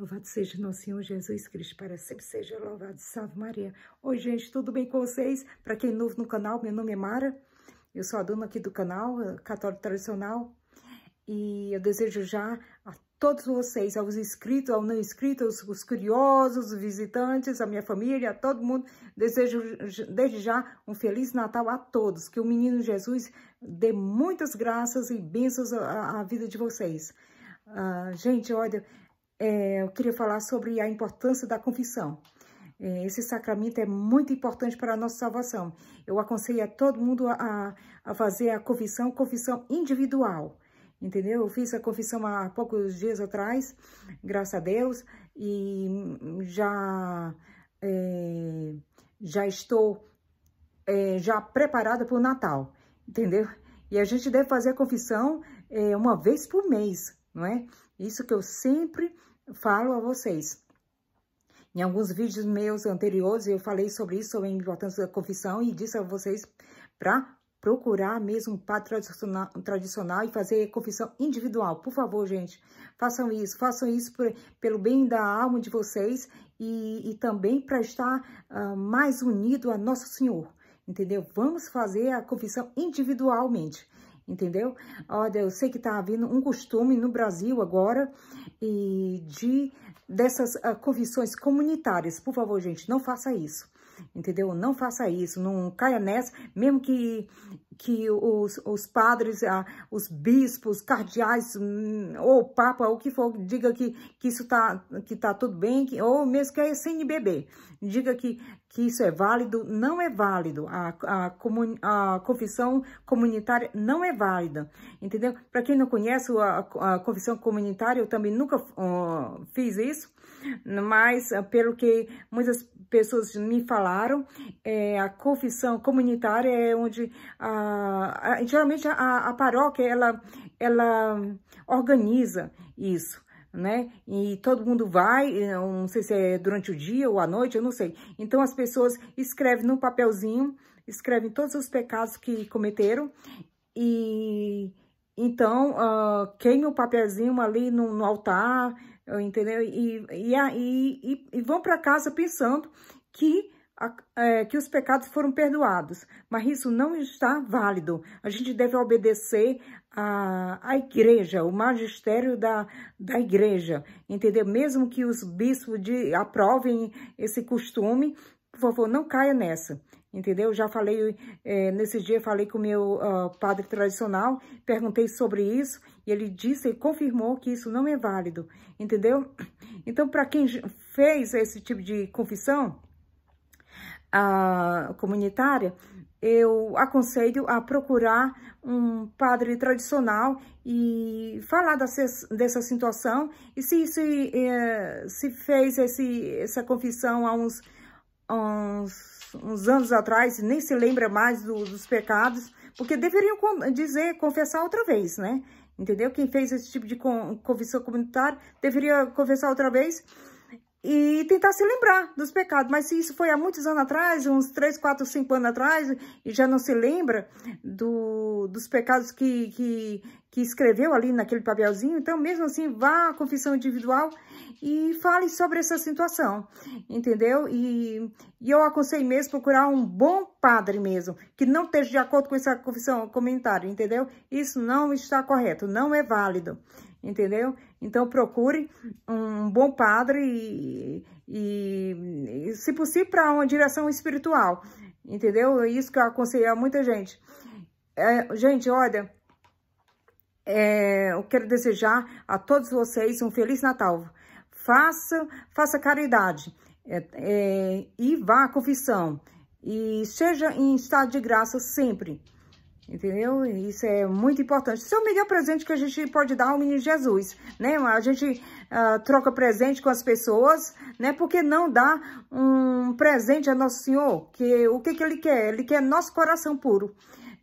Louvado seja nosso Senhor Jesus Cristo, para sempre seja louvado. Salve Maria. Oi, gente, tudo bem com vocês? Para quem é novo no canal, meu nome é Mara. Eu sou a dona aqui do canal, eh, Católico Tradicional. E eu desejo já a todos vocês, aos inscritos, aos não inscritos, aos curiosos, aos visitantes, a minha família, a todo mundo, desejo desde já um Feliz Natal a todos. Que o menino Jesus dê muitas graças e bênçãos à, à vida de vocês. Uh, gente, olha, é, eu queria falar sobre a importância da confissão. É, esse sacramento é muito importante para a nossa salvação. Eu aconselho a todo mundo a, a fazer a confissão, confissão individual, entendeu? Eu fiz a confissão há poucos dias atrás, graças a Deus, e já, é, já estou é, já preparada para o Natal, entendeu? E a gente deve fazer a confissão é, uma vez por mês, não é? Isso que eu sempre falo a vocês. Em alguns vídeos meus anteriores, eu falei sobre isso, sobre a importância da confissão, e disse a vocês para procurar mesmo um padre tradicional, tradicional, e fazer confissão individual. Por favor, gente, façam isso. Façam isso por, pelo bem da alma de vocês e, e também para estar uh, mais unido a Nosso Senhor. Entendeu? Vamos fazer a confissão individualmente entendeu? Olha, eu sei que tá havendo um costume no Brasil agora e de dessas uh, ah, convicções comunitárias. Por favor, gente, não faça isso, entendeu? Não faça isso, não caia nessa, mesmo que que os, os padres, ah, os bispos, cardeais, hum, ou o papa, ou que for, diga que, que isso está que tá tudo bem, que, ou mesmo que é CNBB, diga que, que isso é válido, não é válido. A, a, comun, a confissão comunitária não é válida, entendeu? Para quem não conhece a, a, confissão comunitária, eu também nunca uh, fiz isso, mas ah, pelo que muitas pessoas me falaram, é, a confissão comunitária é onde ah, a, geralmente a, a paróquia ela, ela organiza isso né? E todo mundo vai, eh, não sei se é durante o dia ou à noite, eu não sei. Então as pessoas escrevem num papelzinho, escrevem todos os pecados que cometeram e então uh, o papelzinho ali no, no altar, entendeu? E, e, e, e, e vão para casa pensando que é, que os pecados foram perdoados, mas isso não está válido. A gente deve obedecer à, igreja, o magistério da, da igreja, entendeu? Mesmo que os bispos de, aprovem esse costume, por favor, não caia nessa, entendeu? Já falei, é, nesse dia falei com o meu uh, padre tradicional, perguntei sobre isso, e ele disse e confirmou que isso não é válido, entendeu? Então, para quem fez esse tipo de confissão, comunitária, eu aconselho a procurar um padre tradicional e falar dessa, dessa situação. E se, se, eh, se fez esse, essa confissão há uns, uns, uns, anos atrás, nem se lembra mais do, dos pecados, porque deveriam dizer, confessar outra vez, né? Entendeu? Quem fez esse tipo de confissão comunitária deveria confessar outra vez e tentar se lembrar dos pecados. Mas se isso foi há muitos anos atrás, uns 3, 4, 5 anos atrás, e já não se lembra do, dos pecados que, que, que escreveu ali naquele papelzinho, então mesmo assim vá à confissão individual e fale sobre essa situação, entendeu? E, e eu aconselho mesmo procurar um bom padre mesmo, que não esteja de acordo com essa confissão, comentário, entendeu? Isso não está correto, não é válido, entendeu? Então procure um bom padre e, e, e se possível, para uma direção espiritual, entendeu? É isso que eu aconselho a muita gente. É, gente, olha, é, eu quero desejar a todos vocês um Feliz Natal. Faça, faça caridade é, é, e vá à confissão. E seja em estado de graça sempre. Entendeu? Isso é muito importante. Isso é o melhor presente que a gente pode dar ao menino Jesus, né? A gente uh, troca presente com as pessoas, né? Por que não dar um presente a Nosso Senhor? Que, o que, que Ele quer? Ele quer nosso coração puro.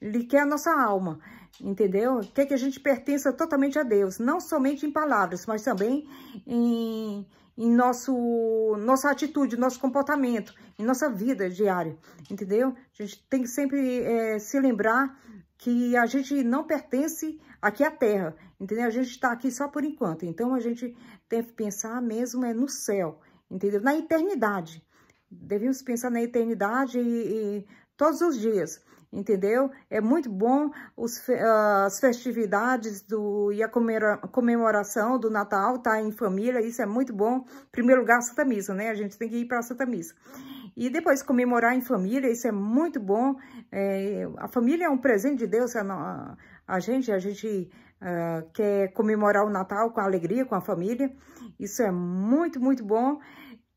Ele quer a nossa alma entendeu? Quer é que a gente pertença totalmente a Deus, não somente em palavras, mas também em, em nosso, nossa atitude, nosso comportamento, em nossa vida diária, entendeu? A gente tem que sempre é, se lembrar que a gente não pertence aqui à Terra, entendeu? A gente está aqui só por enquanto, então a gente tem que pensar mesmo é no céu, entendeu? Na eternidade, devemos pensar na eternidade e, e todos os dias, entendeu? É muito bom os, ah, as festividades do, e a comemoração do Natal, tá em família, isso é muito bom. Em primeiro lugar, a Santa Missa, né? A gente tem que ir para a Santa Missa. E depois comemorar em família, isso é muito bom. É, a família é um presente de Deus, é a, a gente, a gente uh, quer comemorar o Natal com alegria, com a família. Isso é muito, muito bom.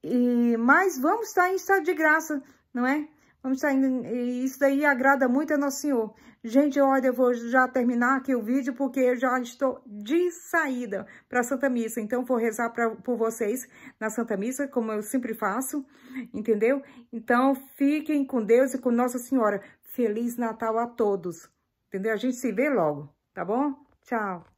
E, mas vamos estar em estado de graça, não é? Vamos saindo, isso daí agrada muito a Nosso Senhor. Gente, olha, eu vou já terminar aqui o vídeo, porque eu já estou de saída para a Santa Missa. Então, vou rezar pra, por vocês na Santa Missa, como eu sempre faço, entendeu? Então, fiquem com Deus e com Nossa Senhora. Feliz Natal a todos, entendeu? A gente se vê logo, tá bom? Tchau!